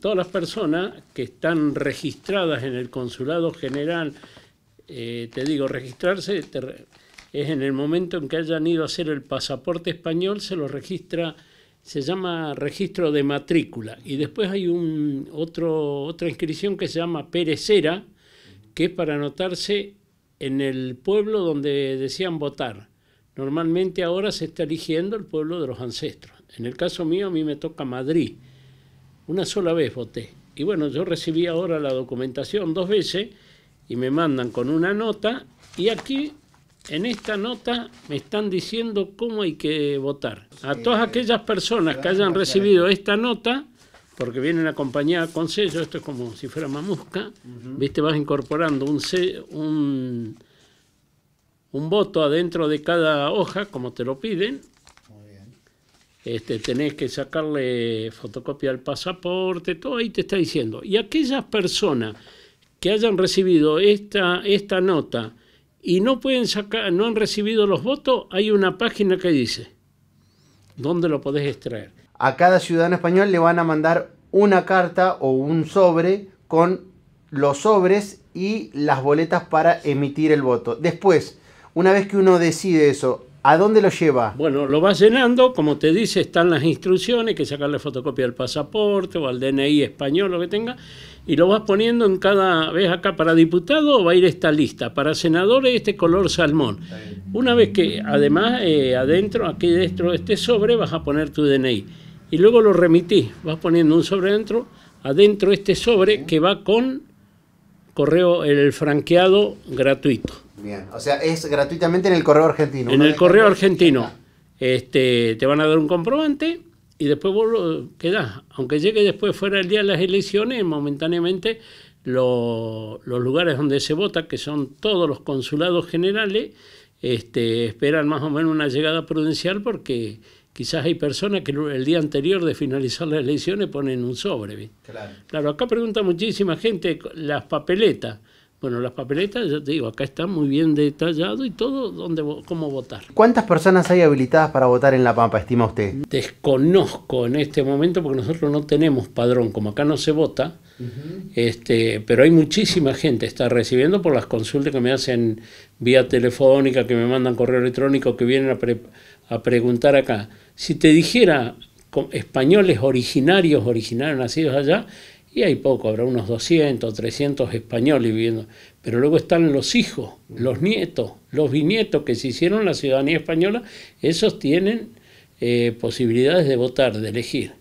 todas las personas que están registradas en el Consulado General, eh, te digo, registrarse es en el momento en que hayan ido a hacer el pasaporte español, se lo registra, se llama registro de matrícula. Y después hay un, otro, otra inscripción que se llama perecera, que es para anotarse en el pueblo donde decían votar. Normalmente ahora se está eligiendo el pueblo de los ancestros. En el caso mío, a mí me toca Madrid una sola vez voté. Y bueno, yo recibí ahora la documentación dos veces y me mandan con una nota y aquí en esta nota me están diciendo cómo hay que votar. A todas aquellas personas que hayan recibido esta nota, porque vienen acompañadas con sello, esto es como si fuera mamusca, viste, vas incorporando un, un, un voto adentro de cada hoja, como te lo piden, este, tenés que sacarle fotocopia al pasaporte, todo ahí te está diciendo. Y aquellas personas que hayan recibido esta, esta nota y no pueden sacar, no han recibido los votos, hay una página que dice dónde lo podés extraer. A cada ciudadano español le van a mandar una carta o un sobre con los sobres y las boletas para emitir el voto. Después, una vez que uno decide eso, ¿A dónde lo lleva? Bueno, lo vas llenando, como te dice, están las instrucciones, que sacarle fotocopia del pasaporte o al DNI español, lo que tenga, y lo vas poniendo en cada vez acá. Para diputado va a ir esta lista, para senadores este color salmón. Una vez que, además, eh, adentro, aquí dentro de este sobre, vas a poner tu DNI. Y luego lo remitís, vas poniendo un sobre adentro, adentro este sobre que va con correo El Franqueado gratuito. Bien, o sea, es gratuitamente en el correo argentino. En el correo argentino. Este, te van a dar un comprobante y después vos Aunque llegue después fuera el día de las elecciones, momentáneamente los lugares donde se vota, que son todos los consulados generales, este, esperan más o menos una llegada prudencial porque Quizás hay personas que el día anterior de finalizar las elecciones ponen un sobre. Claro. claro, acá pregunta muchísima gente las papeletas. Bueno, las papeletas, yo te digo, acá está muy bien detallado y todo donde, cómo votar. ¿Cuántas personas hay habilitadas para votar en La Pampa, estima usted? Desconozco en este momento porque nosotros no tenemos padrón, como acá no se vota, este, pero hay muchísima gente está recibiendo por las consultas que me hacen vía telefónica, que me mandan correo electrónico, que vienen a, preguntar acá. Si te dijera españoles originarios, originarios, nacidos allá, y hay poco, habrá unos 200, 300 españoles viviendo, pero luego están los hijos, los nietos, los bisnietos que se hicieron la ciudadanía española, esos tienen eh, posibilidades de votar, de elegir.